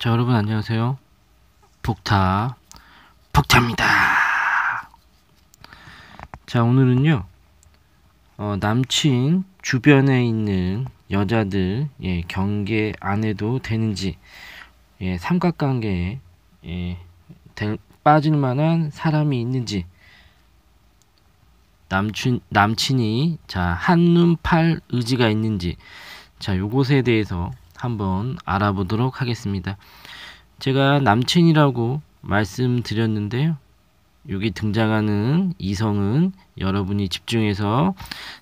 자 여러분 안녕하세요 복타 복타입니다 자 오늘은요 어, 남친 주변에 있는 여자들 예, 경계 안 해도 되는지 예, 삼각관계에 예, 될, 빠질 만한 사람이 있는지 남친 남친이 자 한눈 팔 의지가 있는지 자 요것에 대해서 한번 알아보도록 하겠습니다. 제가 남친이라고 말씀드렸는데요. 여기 등장하는 이성은 여러분이 집중해서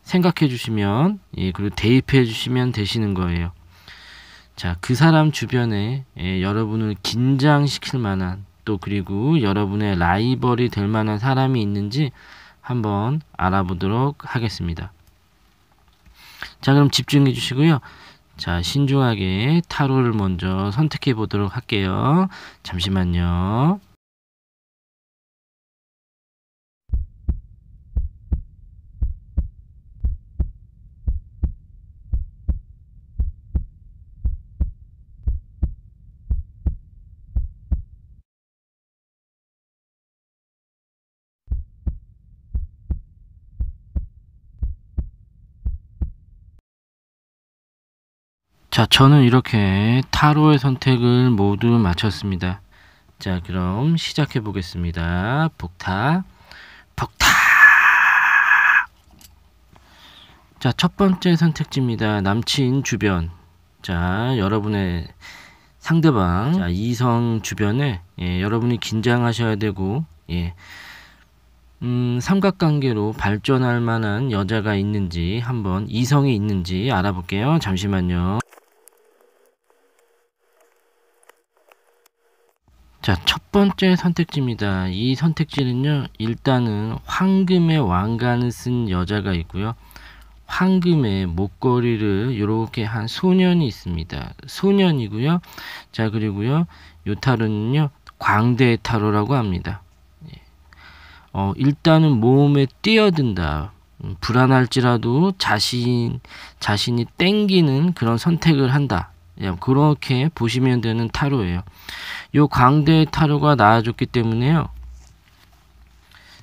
생각해 주시면 예, 그리고 대입해 주시면 되시는 거예요. 자, 그 사람 주변에 예, 여러분을 긴장시킬 만한 또 그리고 여러분의 라이벌이 될 만한 사람이 있는지 한번 알아보도록 하겠습니다. 자, 그럼 집중해 주시고요. 자, 신중하게 타로를 먼저 선택해 보도록 할게요. 잠시만요. 자, 저는 이렇게 타로의 선택을 모두 마쳤습니다. 자, 그럼 시작해 보겠습니다. 복타, 복타. 자, 첫 번째 선택지입니다. 남친 주변. 자, 여러분의 상대방, 자, 이성 주변에 예, 여러분이 긴장하셔야 되고, 예. 음, 삼각관계로 발전할 만한 여자가 있는지 한번 이성이 있는지 알아볼게요. 잠시만요. 자, 첫 번째 선택지입니다. 이 선택지는요, 일단은 황금의 왕관을 쓴 여자가 있고요. 황금의 목걸이를 이렇게 한 소년이 있습니다. 소년이고요. 자, 그리고요, 요 타로는요, 광대 타로라고 합니다. 예. 어, 일단은 몸에 뛰어든다. 불안할지라도 자신, 자신이 땡기는 그런 선택을 한다. 예, 그렇게 보시면 되는 타로예요. 요 광대의 타로가 나와줬기 때문에요.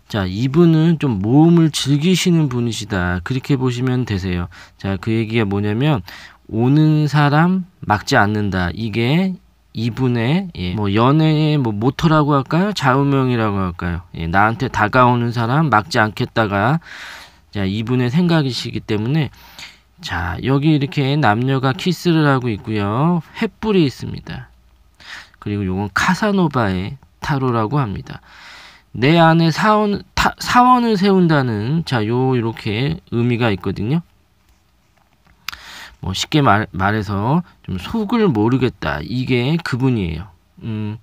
자, 이분은 좀 모험을 즐기시는 분이시다. 그렇게 보시면 되세요. 자, 그 얘기가 뭐냐면 오는 사람 막지 않는다. 이게 이분의 예, 뭐 연애의 뭐 모토라고 할까요? 좌우명이라고 할까요? 예, 나한테 다가오는 사람 막지 않겠다가 자, 이분의 생각이시기 때문에 자, 여기 이렇게 남녀가 키스를 하고 있고요. 횃불이 있습니다. 그리고 요건 카사노바의 타로라고 합니다. 내 안에 사원, 타, 사원을 세운다는 자, 요 이렇게 의미가 있거든요. 뭐 쉽게 말, 말해서 좀 속을 모르겠다. 이게 그분이에요. 음,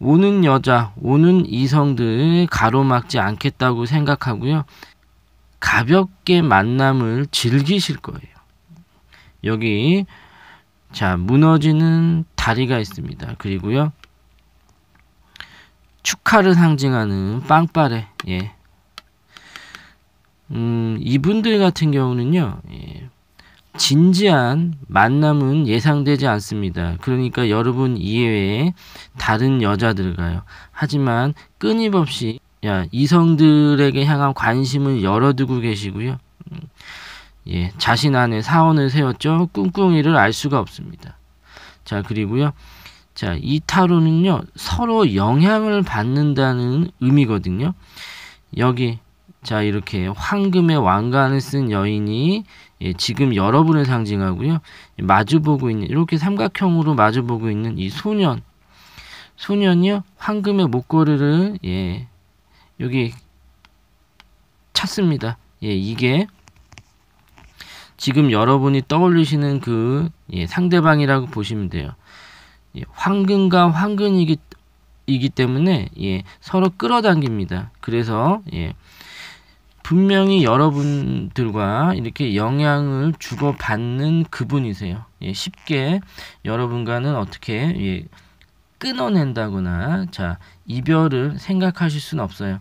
오는 여자, 오는 이성들 가로막지 않겠다고 생각하고요. 가볍게 만남을 즐기실 거예요. 여기 자 무너지는 다리가 있습니다. 그리고요 축하를 상징하는 빵빠레 예. 음, 이분들 같은 경우는요 예. 진지한 만남은 예상되지 않습니다. 그러니까 여러분 이외에 다른 여자들과요. 하지만 끊임없이 이성들에게 향한 관심을 열어두고 계시고요. 음, 예, 자신 안에 사원을 세웠죠. 꿍꿍이를 알 수가 없습니다. 자, 그리고요. 자, 이 타로는요. 서로 영향을 받는다는 의미거든요. 여기 자, 이렇게 황금의 왕관을 쓴 여인이 예, 지금 여러분을 상징하고요. 마주보고 있는 이렇게 삼각형으로 마주보고 있는 이 소년 소년이요. 황금의 목걸이를 예, 여기 찾습니다. 예, 이게 지금 여러분이 떠올리시는 그 예, 상대방이라고 보시면 돼요. 예, 황금과 황금이기 이기 때문에 예, 서로 끌어당깁니다. 그래서 예, 분명히 여러분들과 이렇게 영향을 주고받는 그분이세요. 예, 쉽게 여러분과는 어떻게 예, 끊어낸다거나 자 이별을 생각하실 수는 없어요.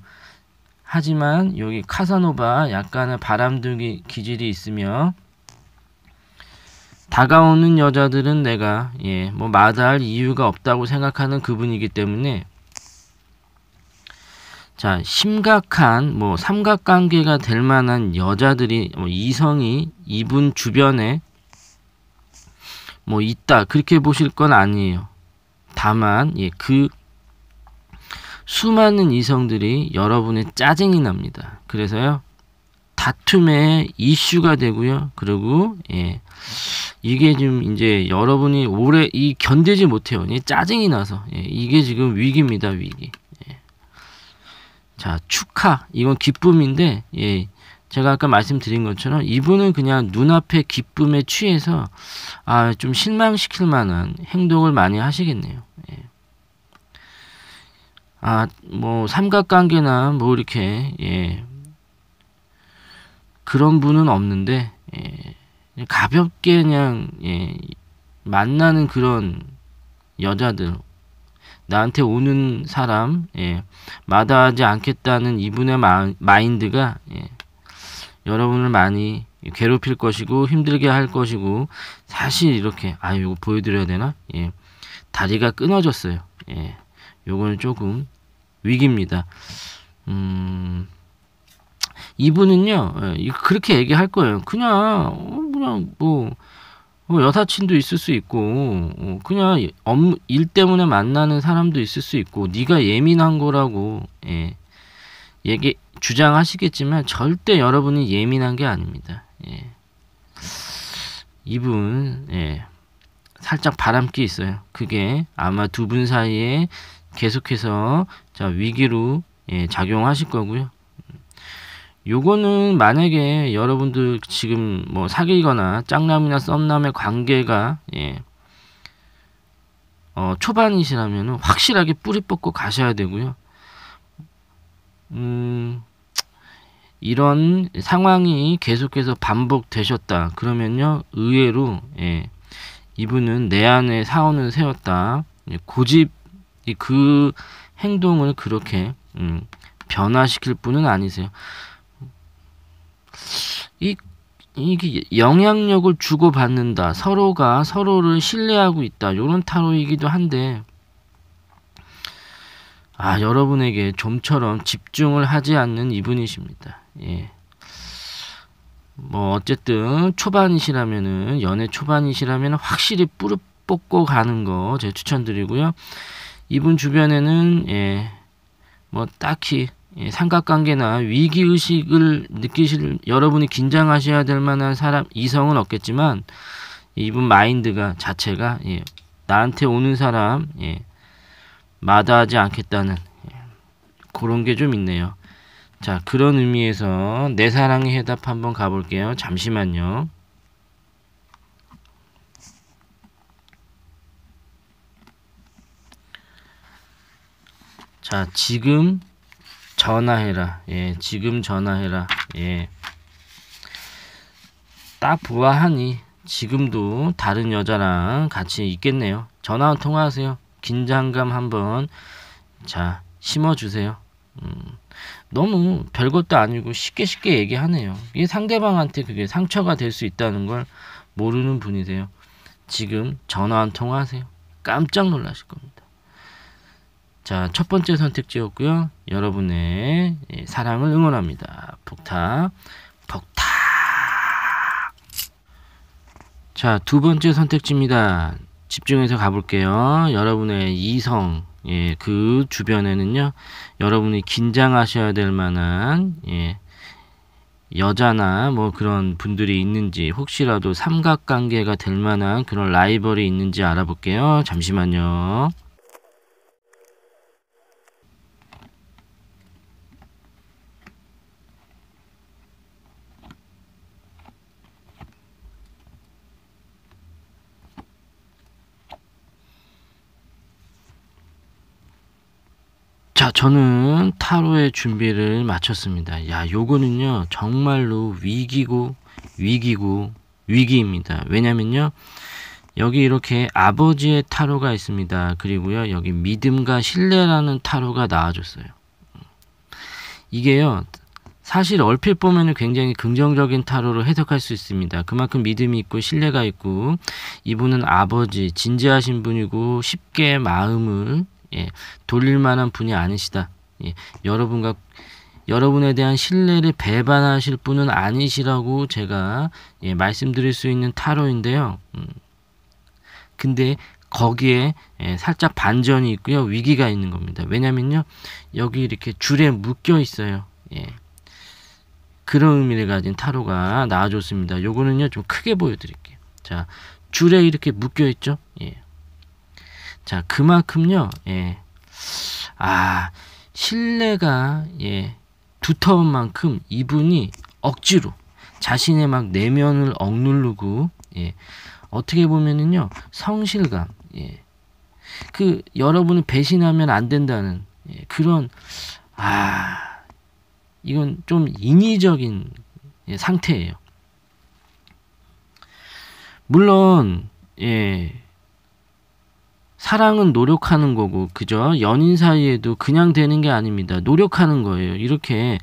하지만 여기 카사노바 약간의 바람둥이 기질이 있으며 다가오는 여자들은 내가 예, 뭐 마다할 이유가 없다고 생각하는 그분이기 때문에 자 심각한 뭐 삼각관계가 될 만한 여자들이 뭐 이성이 이분 주변에 뭐 있다 그렇게 보실 건 아니에요. 다만 예, 그 수많은 이성들이 여러분의 짜증이 납니다. 그래서요, 다툼의 이슈가 되고요. 그리고, 예, 이게 지금 이제 여러분이 오래 이 견디지 못해요. 이 짜증이 나서. 예, 이게 지금 위기입니다, 위기. 예. 자, 축하. 이건 기쁨인데, 예, 제가 아까 말씀드린 것처럼 이분은 그냥 눈앞의 기쁨에 취해서 아, 좀 실망시킬 만한 행동을 많이 하시겠네요. 아, 뭐, 삼각관계나 뭐, 이렇게, 예. 그런 분은 없는데, 예. 가볍게 그냥, 예. 만나는 그런 여자들, 나한테 오는 사람, 예. 마다하지 않겠다는 이분의 마, 마인드가, 예. 여러분을 많이 괴롭힐 것이고, 힘들게 할 것이고, 사실 이렇게, 아, 이거 보여드려야 되나? 예. 다리가 끊어졌어요. 예. 요거는 조금 위기입니다. 음, 이분은요, 예, 그렇게 얘기할 거예요. 그냥, 어, 그냥 뭐, 어, 여사친도 있을 수 있고, 어, 그냥 업무, 일 때문에 만나는 사람도 있을 수 있고, 네가 예민한 거라고, 예, 얘기, 주장하시겠지만, 절대 여러분이 예민한 게 아닙니다. 예. 이분, 예. 살짝 바람기 있어요. 그게 아마 두 분 사이에 계속해서 자 위기로 예, 작용하실 거고요. 요거는 만약에 여러분들 지금 뭐 사귀거나 짝남이나 썸남의 관계가 예, 어, 초반이시라면 확실하게 뿌리 뽑고 가셔야 되고요. 음, 이런 상황이 계속해서 반복되셨다. 그러면요, 의외로, 예, 이분은 내 안에 사원을 세웠다. 예, 고집 그 행동을 그렇게 음, 변화시킬 분은 아니세요. 이 이게 영향력을 주고 받는다. 서로가 서로를 신뢰하고 있다. 요런 타로이기도 한데 아, 여러분에게 좀처럼 집중을 하지 않는 이분이십니다. 예. 뭐 어쨌든 초반이시라면은 연애 초반이시라면 확실히 뿌듯 뽑고 가는 거제 추천드리고요. 이분 주변에는 예, 뭐 딱히 예, 삼각관계나 위기 의식을 느끼실 여러분이 긴장하셔야 될 만한 사람 이성은 없겠지만 이분 마인드가 자체가 예, 나한테 오는 사람 예, 마다하지 않겠다는 예, 그런 게 좀 있네요. 자 그런 의미에서 내사랑에 해답 한번 가볼게요. 잠시만요. 자, 지금 전화해라. 예, 지금 전화해라. 예. 딱 보아하니 지금도 다른 여자랑 같이 있겠네요. 전화 통화하세요. 긴장감 한번 자 심어주세요. 음, 너무 별것도 아니고 쉽게 쉽게 얘기하네요. 이게 상대방한테 그게 상처가 될 수 있다는 걸 모르는 분이세요. 지금 전화 통화하세요. 깜짝 놀라실 겁니다. 자, 첫 번째 선택지였고요. 여러분의 예, 사랑을 응원합니다. 폭탁, 폭탁. 자, 두 번째 선택지입니다. 집중해서 가볼게요. 여러분의 이성, 예, 그 주변에는요, 여러분이 긴장하셔야 될 만한, 예, 여자나 뭐 그런 분들이 있는지 혹시라도 삼각관계가 될 만한 그런 라이벌이 있는지 알아볼게요. 잠시만요. 자, 저는 타로의 준비를 마쳤습니다. 야, 요거는요, 정말로 위기고, 위기고, 위기입니다. 왜냐면요, 여기 이렇게 아버지의 타로가 있습니다. 그리고요, 여기 믿음과 신뢰라는 타로가 나와줬어요. 이게요, 사실 얼핏 보면 굉장히 긍정적인 타로로 해석할 수 있습니다. 그만큼 믿음이 있고 신뢰가 있고 이분은 아버지, 진지하신 분이고 쉽게 마음을 예, 돌릴 만한 분이 아니시다. 예, 여러분과 여러분에 대한 신뢰를 배반하실 분은 아니시라고 제가 예, 말씀드릴 수 있는 타로인데요. 음, 근데 거기에 예, 살짝 반전이 있고요. 위기가 있는 겁니다. 왜냐면요. 여기 이렇게 줄에 묶여 있어요. 예. 그런 의미를 가진 타로가 나와줬습니다. 요거는요. 좀 크게 보여드릴게요. 자, 줄에 이렇게 묶여 있죠. 예. 자, 그만큼요, 예. 아, 신뢰가, 예, 두터운 만큼 이분이 억지로 자신의 막 내면을 억누르고, 예, 어떻게 보면은요, 성실감, 예. 그, 여러분을 배신하면 안 된다는, 예, 그런, 아, 이건 좀 인위적인 예, 상태예요. 물론, 예, 사랑은 노력하는 거고, 그죠? 연인 사이에도 그냥 되는 게 아닙니다. 노력하는 거예요. 이렇게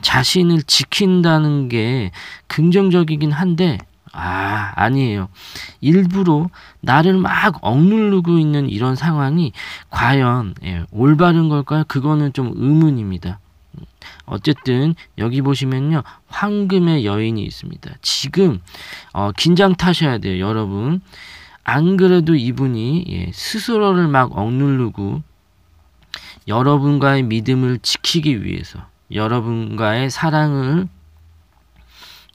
자신을 지킨다는 게 긍정적이긴 한데, 아, 아니에요. 일부러 나를 막 억누르고 있는 이런 상황이 과연 예, 올바른 걸까요? 그거는 좀 의문입니다. 어쨌든 여기 보시면요 황금의 여인이 있습니다. 지금 어, 긴장 타셔야 돼요, 여러분. 안 그래도 이분이 예, 스스로를 막 억누르고 여러분과의 믿음을 지키기 위해서 여러분과의 사랑을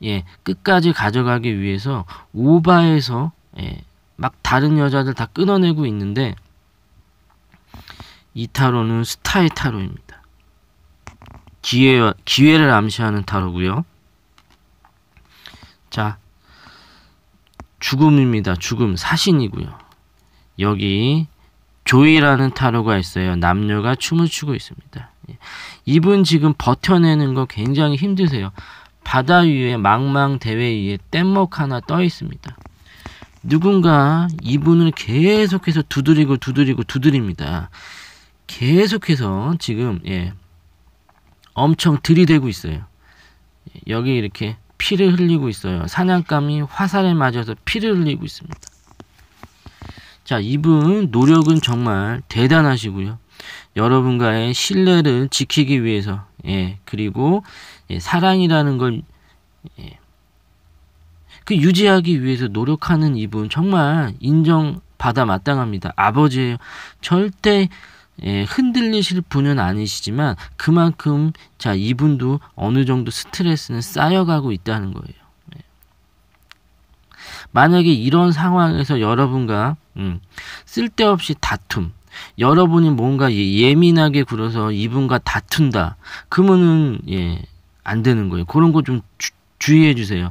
예, 끝까지 가져가기 위해서 오바해서 예, 막 다른 여자들 다 끊어내고 있는데 이 타로는 스타의 타로입니다. 기회 기회를 암시하는 타로고요. 자, 죽음입니다. 죽음, 사신이고요. 여기 조이라는 타로가 있어요. 남녀가 춤을 추고 있습니다. 예. 이분 지금 버텨내는 거 굉장히 힘드세요. 바다 위에 망망 대회 위에 뗏목 하나 떠 있습니다. 누군가 이분을 계속해서 두드리고 두드리고 두드립니다. 계속해서 지금 예, 엄청 들이대고 있어요. 예, 여기 이렇게 피를 흘리고 있어요. 사냥감이 화살에 맞아서 피를 흘리고 있습니다. 자, 이분 노력은 정말 대단하시고요. 여러분과의 신뢰를 지키기 위해서, 예, 그리고 예, 사랑이라는 걸 예, 그 유지하기 위해서 노력하는 이분 정말 인정받아 마땅합니다. 아버지예요. 절대 예, 흔들리실 분은 아니시지만 그만큼 자 이분도 어느 정도 스트레스는 쌓여가고 있다는 거예요. 예. 만약에 이런 상황에서 여러분과 음, 쓸데없이 다툼, 여러분이 뭔가 예, 예민하게 굴어서 이분과 다툰다, 그러면은 예, 안 되는 거예요. 그런 거 좀 주의해 주세요.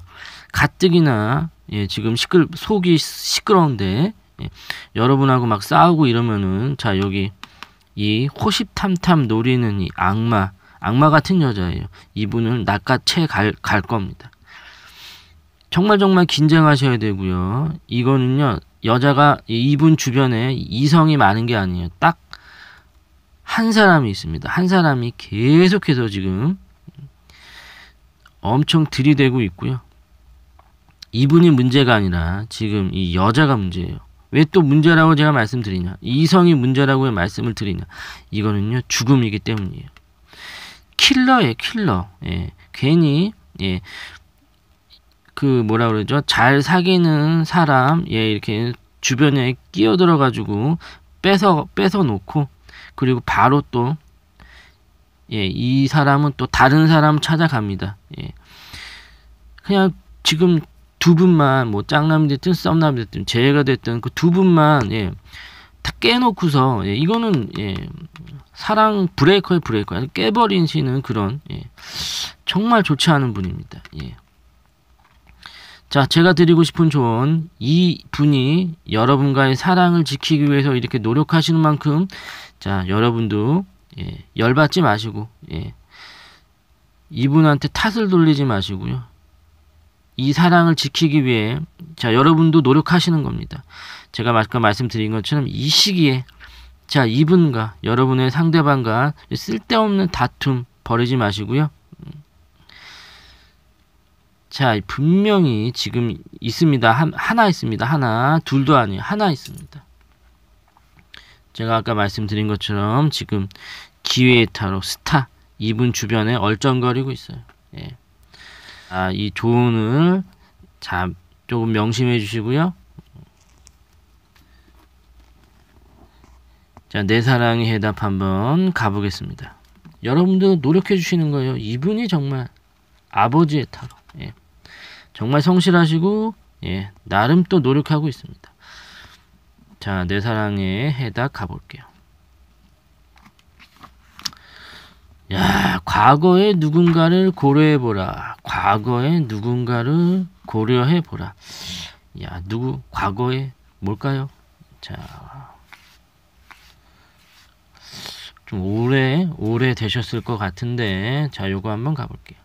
가뜩이나 예, 지금 시끌 속이 시끄러운데 예, 여러분하고 막 싸우고 이러면은 자 여기 이 호시탐탐 노리는 이 악마, 악마 같은 여자예요. 이분을 낚아채 갈, 갈 겁니다. 정말 정말 긴장하셔야 되고요. 이거는요, 여자가 이분 주변에 이성이 많은 게 아니에요. 딱 한 사람이 있습니다. 한 사람이 계속해서 지금 엄청 들이대고 있고요. 이분이 문제가 아니라 지금 이 여자가 문제예요. 왜또 문제라고 제가 말씀드리냐? 이성이 문제라고 말씀을 드리냐? 이거는요 죽음이기 때문이에요. 킬러예 요 킬러. 예, 괜히 예, 그 뭐라 그러죠? 잘 사귀는 사람 예 이렇게 주변에 끼어들어 가지고 뺏어, 뺏어 놓고 그리고 바로 또 예, 이 사람은 또 다른 사람 찾아갑니다. 예. 그냥 지금 두 분만 뭐 짱남이 됐든 썸남이 그 됐든 재해가 됐든 그 두 분만 예, 다 깨놓고서 예, 이거는 예, 사랑 브레이커의 브레이커 아니 깨버린시는 그런 예, 정말 좋지 않은 분입니다. 예. 자, 제가 드리고 싶은 조언. 이 분이 여러분과의 사랑을 지키기 위해서 이렇게 노력하시는 만큼, 자, 여러분도, 예, 열받지 마시고, 예. 이분한테 탓을 돌리지 마시고요. 이 사랑을 지키기 위해 자 여러분도 노력하시는 겁니다. 제가 아까 그 말씀드린 것처럼 이 시기에 자 이분과 여러분의 상대방과 쓸데없는 다툼 버리지 마시고요. 자 분명히 지금 있습니다. 한, 하나 있습니다. 하나 둘도 아니에요. 하나 있습니다. 제가 아까 말씀드린 것처럼 지금 기회의 타로 스타 이분 주변에 얼쩡거리고 있어요. 예. 아, 이 조언을 자, 조금 명심해 주시고요. 자, 내 사랑의 해답 한번 가보겠습니다. 여러분도 노력해 주시는 거예요. 이분이 정말 아버지의 타로. 예. 정말 성실하시고, 예. 나름 또 노력하고 있습니다. 자, 내 사랑의 해답 가볼게요. 야, 과거의 누군가를 고려해보라. 과거의 누군가를 고려해보라. 야, 누구, 과거에 뭘까요? 자. 좀 오래, 오래 되셨을 것 같은데. 자, 요거 한번 가볼게요.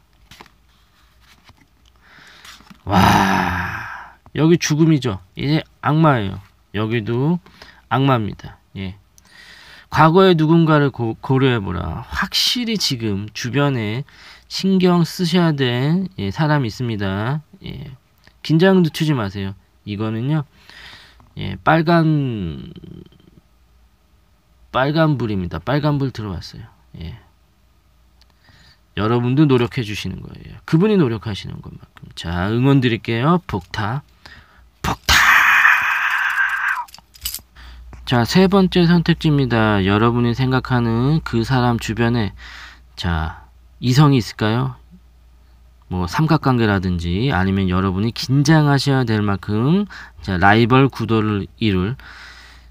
와, 여기 죽음이죠. 이제 악마예요. 여기도 악마입니다. 예. 과거에 누군가를 고, 려해보라 확실히 지금 주변에 신경 쓰셔야 될 예, 사람이 있습니다. 예, 긴장 늦추지 마세요. 이거는요. 예, 빨간 빨간 불입니다. 빨간 불 들어왔어요. 예. 여러분도 노력해 주시는 거예요. 그분이 노력하시는 것만큼. 자, 응원 드릴게요. 복타. 자, 세 번째 선택지입니다. 여러분이 생각하는 그 사람 주변에 자, 이성이 있을까요? 뭐 삼각관계라든지 아니면 여러분이 긴장하셔야 될 만큼 자, 라이벌 구도를 이룰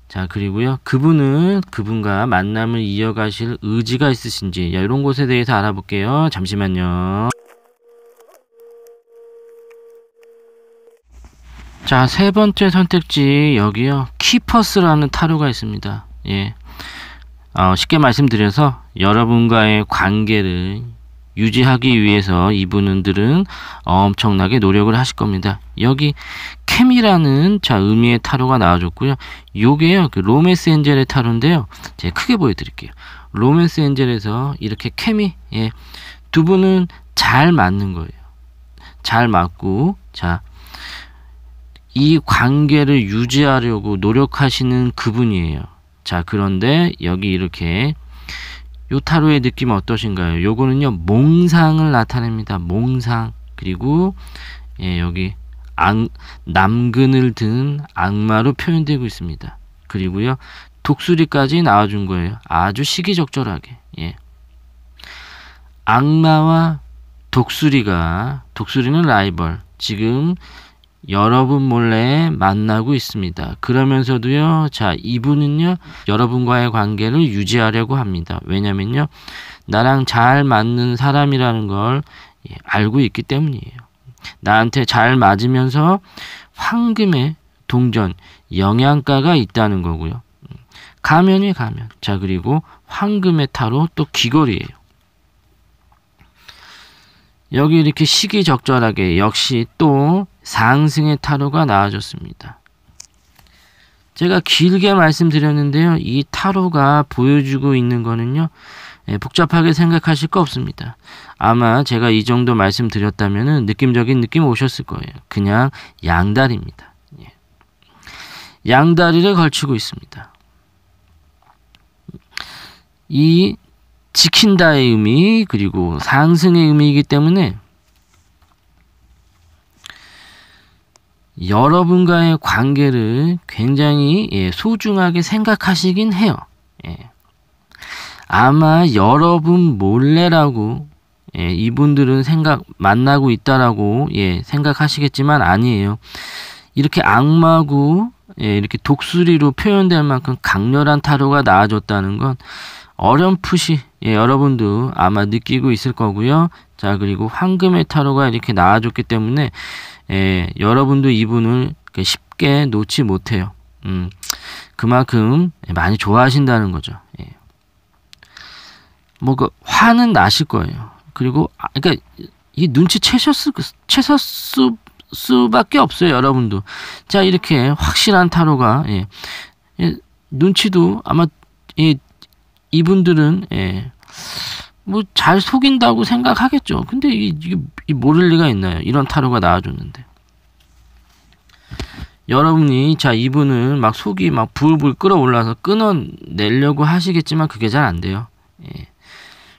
자, 그리고요. 그분은 그분과 만남을 이어가실 의지가 있으신지 이런 것에 대해서 알아볼게요. 잠시만요. 자, 세 번째 선택지 여기요. 키퍼스라는 타로가 있습니다. 예. 어, 쉽게 말씀드려서 여러분과의 관계를 유지하기 위해서 이분들은 엄청나게 노력을 하실 겁니다. 여기 캠이라는 자 의미의 타로가 나와줬고요. 요게요. 그 로맨스 엔젤의 타로인데요. 제가 크게 보여드릴게요. 로맨스 엔젤에서 이렇게 캠이 예, 두 분은 잘 맞는 거예요. 잘 맞고 자이 관계를 유지하려고 노력하시는 그분이에요. 자, 그런데 여기 이렇게 요타로의 느낌 어떠신가요? 요거는요, 몽상을 나타냅니다. 몽상. 그리고 예, 여기 악, 남근을 든 악마로 표현되고 있습니다. 그리고요, 독수리까지 나와준 거예요. 아주 시기적절하게. 예. 악마와 독수리가, 독수리는 라이벌. 지금 여러분 몰래 만나고 있습니다. 그러면서도요, 자, 이분은요, 여러분과의 관계를 유지하려고 합니다. 왜냐면요, 나랑 잘 맞는 사람이라는 걸 예, 알고 있기 때문이에요. 나한테 잘 맞으면서 황금의 동전, 영양가가 있다는 거고요. 가면이 가면. 자, 그리고 황금의 타로 또 귀걸이에요. 여기 이렇게 시기적절하게 역시 또 상승의 타로가 나와줬습니다. 제가 길게 말씀드렸는데요. 이 타로가 보여주고 있는 거는요. 예, 복잡하게 생각하실 거 없습니다. 아마 제가 이 정도 말씀드렸다면 느낌적인 느낌 오셨을 거예요. 그냥 양다리입니다. 예. 양다리를 걸치고 있습니다. 이 지킨다의 의미 그리고 상승의 의미이기 때문에 여러분과의 관계를 굉장히 예, 소중하게 생각하시긴 해요. 예. 아마 여러분 몰래라고 예, 이분들은 생각 만나고 있다라고 예, 생각하시겠지만 아니에요. 이렇게 악마고 예, 이렇게 독수리로 표현될 만큼 강렬한 타로가 나와줬다는 건 어렴풋이 예, 여러분도 아마 느끼고 있을 거고요. 자 그리고 황금의 타로가 이렇게 나와줬기 때문에 예, 여러분도 이분을 쉽게 놓지 못해요. 음, 그만큼 많이 좋아하신다는 거죠. 예. 뭐, 그, 화는 나실 거예요. 그리고, 아, 그니까, 이 눈치 채셨을, 채셨을 수밖에 없어요, 여러분도. 자, 이렇게 확실한 타로가, 예. 예, 눈치도 아마, 이, 이분들은, 예, 뭐잘 속인다고 생각하겠죠. 근데 이게, 이게 모를 리가 있나요? 이런 타로가 나와줬는데. 여러분이 자 이분을 막 속이 막 불불 부 끓어올라서 끊어내려고 하시겠지만 그게 잘 안 돼요. 예.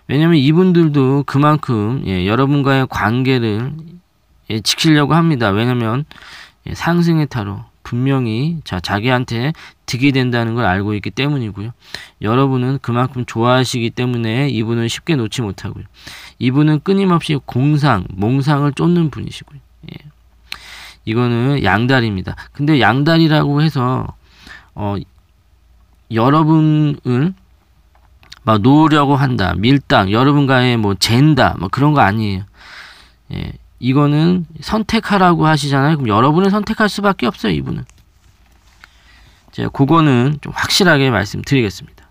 왜냐면 이분들도 그만큼 예, 여러분과의 관계를 예, 지키려고 합니다. 왜냐면 예, 상승의 타로 분명히 자, 자기한테 득이 된다는 걸 알고 있기 때문이고요. 여러분은 그만큼 좋아하시기 때문에 이분은 쉽게 놓지 못하고요. 이분은 끊임없이 공상, 몽상을 쫓는 분이시고요. 예. 이거는 양다리입니다. 근데 양다리라고 해서 어, 여러분을 막 놓으려고 한다, 밀당, 여러분과의 뭐 잰다, 뭐 그런 거 아니에요. 예, 이거는 선택하라고 하시잖아요. 그럼 여러분은 선택할 수밖에 없어요. 이분은. 제가 그거는 좀 확실하게 말씀드리겠습니다.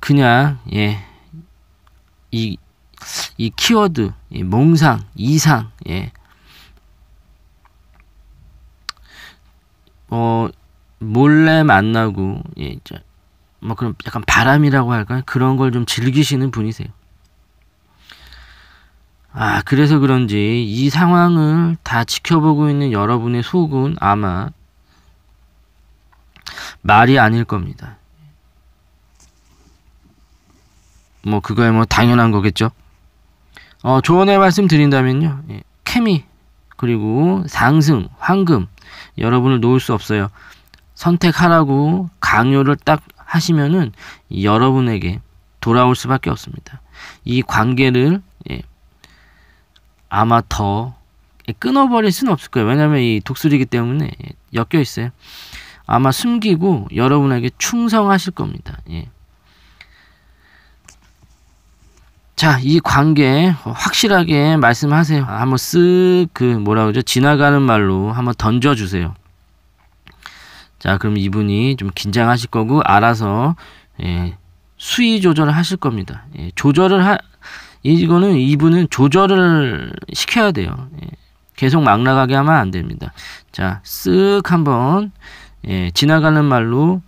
그냥 예. 이, 이 키워드, 예, 몽상, 이상, 예. 어, 몰래 만나고, 예, 뭐 그런 약간 바람이라고 할까요? 그런 걸 좀 즐기시는 분이세요. 아, 그래서 그런지 이 상황을 다 지켜보고 있는 여러분의 속은 아마 말이 아닐 겁니다. 뭐, 그거야 뭐 당연한 거겠죠? 어, 조언의 말씀 드린다면요. 예, 케미, 그리고 상승, 황금, 여러분을 놓을 수 없어요. 선택하라고 강요를 딱 하시면은 여러분에게 돌아올 수밖에 없습니다. 이 관계를 아마 더 끊어버릴 수는 없을 거예요. 왜냐하면 이 독수리이기 때문에 예, 엮여 있어요. 아마 숨기고 여러분에게 충성하실 겁니다. 예. 자, 이 관계 확실하게 말씀하세요. 한번 쓱 그 뭐라 고 그러죠? 지나가는 말로 한번 던져 주세요. 자, 그럼 이분이 좀 긴장하실 거고 알아서 예, 수위 조절을 하실 겁니다. 예, 조절을 하, 이거는 이분은 조절을 시켜야 돼요. 예. 계속 막 나가게 하면 안 됩니다. 자, 쓱 한번 예, 지나가는 말로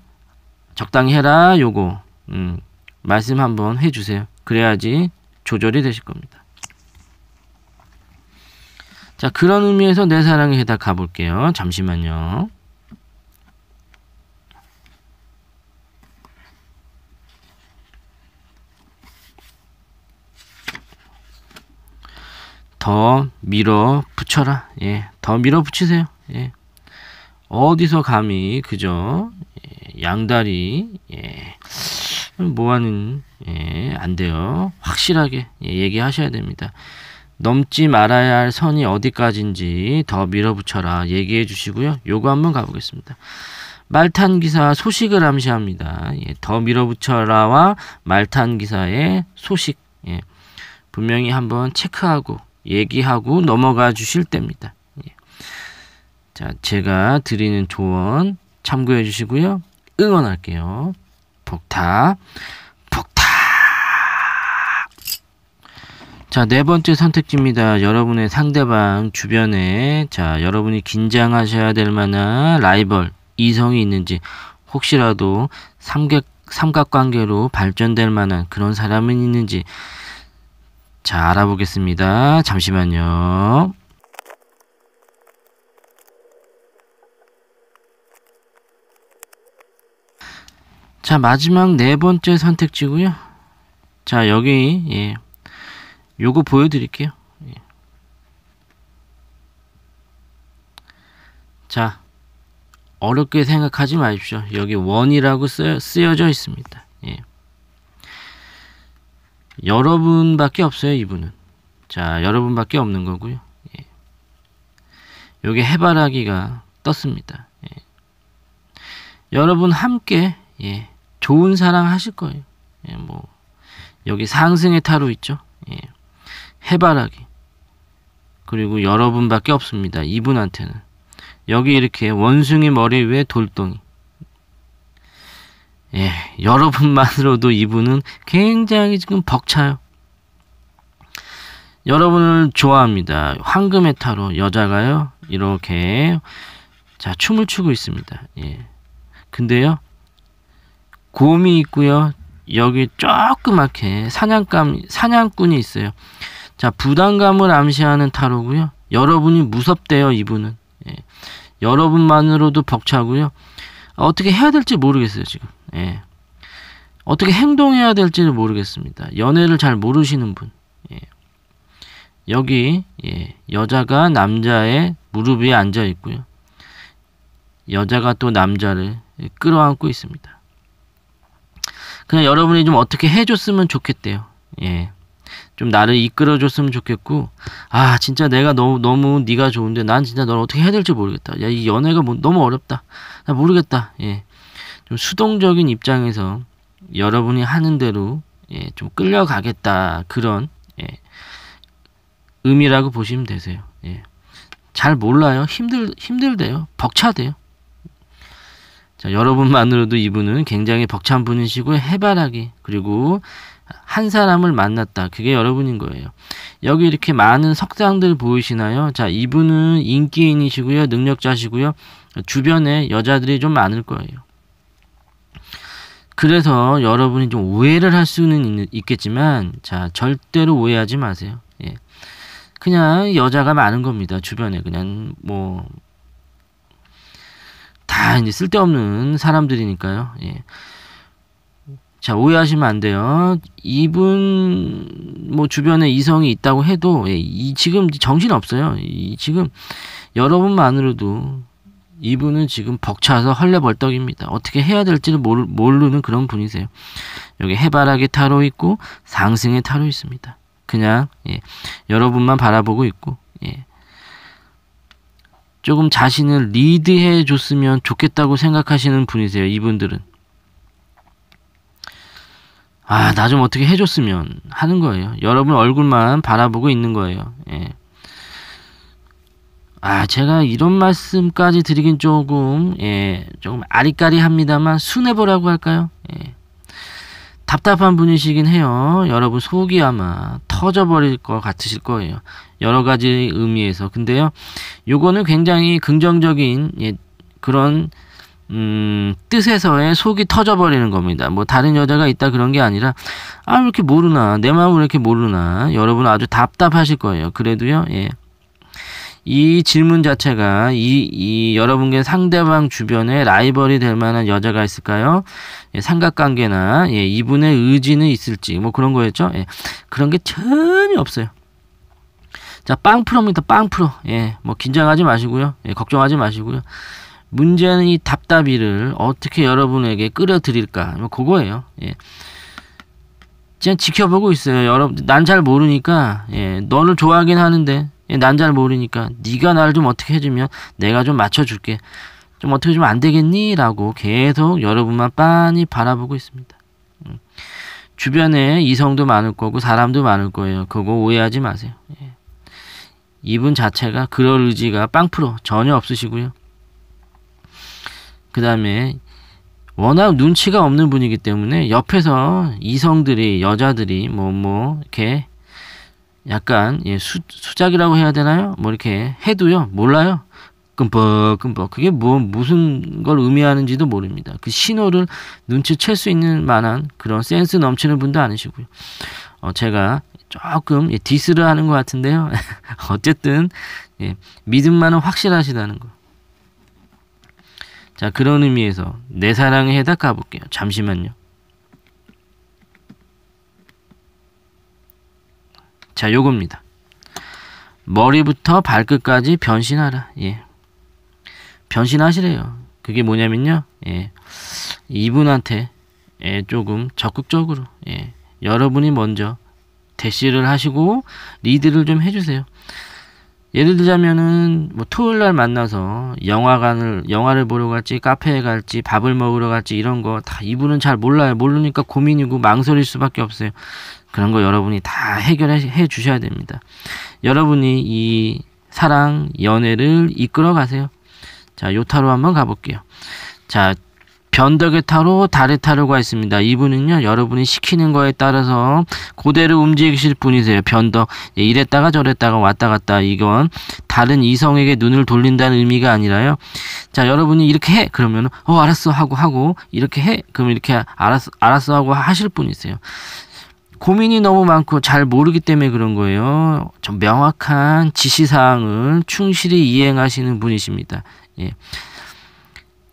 적당히 해라 요거 음, 말씀 한번 해주세요. 그래야지 조절이 되실 겁니다. 자, 그런 의미에서 내사랑에 해답 가볼게요. 잠시만요. 더 밀어 붙여라. 예, 더 밀어 붙이세요. 예. 어디서 감히 그죠? 예, 양다리 예. 뭐하는 예, 안 돼요. 확실하게 예, 얘기하셔야 됩니다. 넘지 말아야 할 선이 어디까지인지 더 밀어붙여라 얘기해 주시고요. 요거 한번 가보겠습니다. 말탄 기사 소식을 암시합니다. 예, 더 밀어붙여라와 말탄 기사의 소식. 예, 분명히 한번 체크하고 얘기하고 넘어가 주실 때입니다. 예. 자, 제가 드리는 조언 참고해 주시고요. 응원할게요. 폭타, 폭타. 자, 네 번째 선택지입니다. 여러분의 상대방 주변에 자, 여러분이 긴장하셔야 될 만한 라이벌, 이성이 있는지 혹시라도 삼각 삼각관계로 발전될 만한 그런 사람은 있는지 자, 알아보겠습니다. 잠시만요. 자, 마지막 네 번째 선택지고요. 자, 여기 예. 요거 보여 드릴게요. 예. 자, 어렵게 생각하지 마십시오. 여기 원이라고 쓰여, 져 있습니다. 예. 여러분밖에 없어요, 이분은. 자, 여러분밖에 없는 거고요. 예. 요게 해바라기가 떴습니다. 예. 여러분 함께 예. 좋은 사랑 하실 거예요. 예, 뭐 여기 상승의 타로 있죠. 예. 해바라기 그리고 여러분밖에 없습니다. 이분한테는 여기 이렇게 원숭이 머리 위에 돌덩이 예, 여러분만으로도 이분은 굉장히 지금 벅차요. 여러분을 좋아합니다. 황금의 타로 여자가요. 이렇게 자 춤을 추고 있습니다. 예. 근데요. 곰이 있고요. 여기 조그맣게 사냥감 사냥꾼이 있어요. 자 부담감을 암시하는 타로고요. 여러분이 무섭대요 이분은. 예. 여러분만으로도 벅차고요. 어, 어떻게 해야 될지 모르겠어요 지금. 예. 어떻게 행동해야 될지는 모르겠습니다. 연애를 잘 모르시는 분. 예. 여기 예. 여자가 남자의 무릎 위에 앉아 있고요. 여자가 또 남자를 예, 끌어안고 있습니다. 그냥 여러분이 좀 어떻게 해줬으면 좋겠대요. 예. 좀 나를 이끌어줬으면 좋겠고, 아, 진짜 내가 너무, 너무 네가 좋은데 난 진짜 널 어떻게 해야 될지 모르겠다. 야, 이 연애가 뭐, 너무 어렵다. 나 모르겠다. 예. 좀 수동적인 입장에서 여러분이 하는 대로 예, 좀 끌려가겠다 그런 예, 의미라고 보시면 되세요. 예. 잘 몰라요. 힘들 힘들대요. 벅차대요. 자, 여러분만으로도 이분은 굉장히 벅찬 분이시고 해바라기 그리고 한 사람을 만났다. 그게 여러분인 거예요. 여기 이렇게 많은 석상들 보이시나요? 자, 이분은 인기인이시고요. 능력자시고요. 주변에 여자들이 좀 많을 거예요. 그래서 여러분이 좀 오해를 할 수는 있, 겠지만자 절대로 오해하지 마세요. 예. 그냥 여자가 많은 겁니다. 주변에 그냥 뭐 다 이제 쓸데없는 사람들이니까요. 예. 자 오해하시면 안 돼요. 이분 뭐 주변에 이성이 있다고 해도 예, 이 지금 정신 없어요. 이 지금 여러분만으로도 이분은 지금 벅차서 헐레벌떡입니다. 어떻게 해야 될지를 모르, 모르는 그런 분이세요. 여기 해바라기 타로 있고 상승의 타로 있습니다. 그냥 예, 여러분만 바라보고 있고 예. 조금 자신을 리드해 줬으면 좋겠다고 생각하시는 분이세요. 이분들은 아나 좀 어떻게 해줬으면 하는 거예요. 여러분 얼굴만 바라보고 있는 거예요. 예. 아, 제가 이런 말씀까지 드리긴 조금, 예, 조금 아리까리합니다만, 순해보라고 할까요? 예. 답답한 분이시긴 해요. 여러분 속이 아마 터져버릴 것 같으실 거예요. 여러 가지 의미에서. 근데요, 요거는 굉장히 긍정적인, 예, 그런, 음, 뜻에서의 속이 터져버리는 겁니다. 뭐, 다른 여자가 있다 그런 게 아니라, 아, 왜 이렇게 모르나. 내 마음을 왜 이렇게 모르나. 여러분 아주 답답하실 거예요. 그래도요, 예. 이 질문 자체가 이, 이 여러분께 상대방 주변에 라이벌이 될 만한 여자가 있을까요? 예, 삼각관계나 예, 이분의 의지는 있을지 뭐 그런 거였죠. 예, 그런 게 전혀 없어요. 자, 빵프로입니다. 빵프로. 예, 뭐 긴장하지 마시고요. 예, 걱정하지 마시고요. 문제는 이 답답이를 어떻게 여러분에게 끌어들일까? 뭐 그거예요. 예. 그냥 지켜보고 있어요. 여러분, 난 잘 모르니까, 예, 너를 좋아하긴 하는데, 예, 난잘 모르니까 네가 날 좀 어떻게 해주면 내가 좀 맞춰줄게. 좀 어떻게 좀 안 되겠니? 라고 계속 여러분만 빤히 바라보고 있습니다. 음. 주변에 이성도 많을 거고 사람도 많을 거예요. 그거 오해하지 마세요. 예. 이분 자체가 그럴 의지가 빵프로 전혀 없으시고요. 그 다음에 워낙 눈치가 없는 분이기 때문에 옆에서 이성들이 여자들이 뭐뭐 뭐 이렇게 약간 예, 수, 수작이라고 해야 되나요? 뭐 이렇게 해도요 몰라요. 끔뻑끔뻑 그게 뭐 무슨 걸 의미하는지도 모릅니다. 그 신호를 눈치챌 수 있는 만한 그런 센스 넘치는 분도 아니시고요. 어, 제가 조금 예, 디스를 하는 것 같은데요. 어쨌든 예, 믿음만은 확실하시다는 거. 자 그런 의미에서 내 사랑에 해다 가볼게요. 잠시만요. 자, 요겁니다. 머리부터 발끝까지 변신하라. 예. 변신하시래요. 그게 뭐냐면요. 예. 이분한테 예, 조금 적극적으로 예. 여러분이 먼저 대시를 하시고 리드를 좀 해주세요. 예를 들자면은 뭐 토요일 날 만나서 영화관을 영화를 보러 갈지 카페에 갈지 밥을 먹으러 갈지 이런 거 다 이분은 잘 몰라요. 모르니까 고민이고 망설일 수밖에 없어요. 그런 거 여러분이 다 해결해 주셔야 됩니다. 여러분이 이 사랑, 연애를 이끌어 가세요. 자, 요타로 한번 가볼게요. 자, 변덕의 타로, 달의 타로가 있습니다. 이분은요, 여러분이 시키는 거에 따라서 고대로 움직이실 분이세요. 변덕. 예, 이랬다가 저랬다가 왔다 갔다. 이건 다른 이성에게 눈을 돌린다는 의미가 아니라요. 자, 여러분이 이렇게 해! 그러면, 어, 알았어. 하고, 하고, 이렇게 해! 그럼 이렇게 알았어, 알았어 하고 하실 분이세요. 고민이 너무 많고 잘 모르기 때문에 그런 거예요. 좀 명확한 지시사항을 충실히 이행하시는 분이십니다. 예.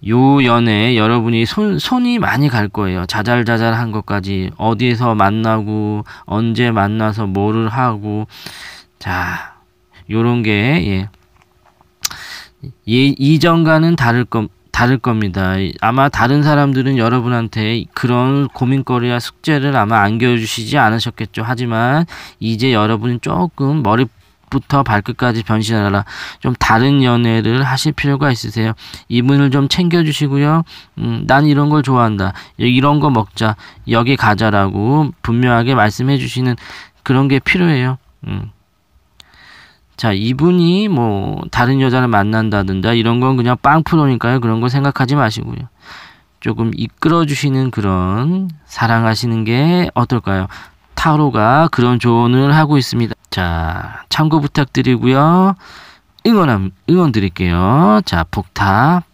요 연애 여러분이 손, 손이 많이 갈 거예요. 자잘자잘한 것까지 어디에서 만나고 언제 만나서 뭐를 하고 자 요런 게 예. 예, 이전과는 다를 것 다를 겁니다. 아마 다른 사람들은 여러분한테 그런 고민거리와 숙제를 아마 안겨주시지 않으셨겠죠. 하지만 이제 여러분이 조금 머리 부터 발끝까지 변신하라. 좀 다른 연애를 하실 필요가 있으세요. 이분을 좀 챙겨주시고요. 음, 난 이런 걸 좋아한다. 이런 거 먹자. 여기 가자라고 분명하게 말씀해 주시는 그런 게 필요해요. 음. 자, 이분이 뭐 다른 여자를 만난다든가 이런 건 그냥 빵프로니까요. 그런 거 생각하지 마시고요. 조금 이끌어 주시는 그런 사랑하시는 게 어떨까요? 타로가 그런 조언을 하고 있습니다. 자, 참고 부탁드리고요. 응원 함 응원 드릴게요. 자, 폭탑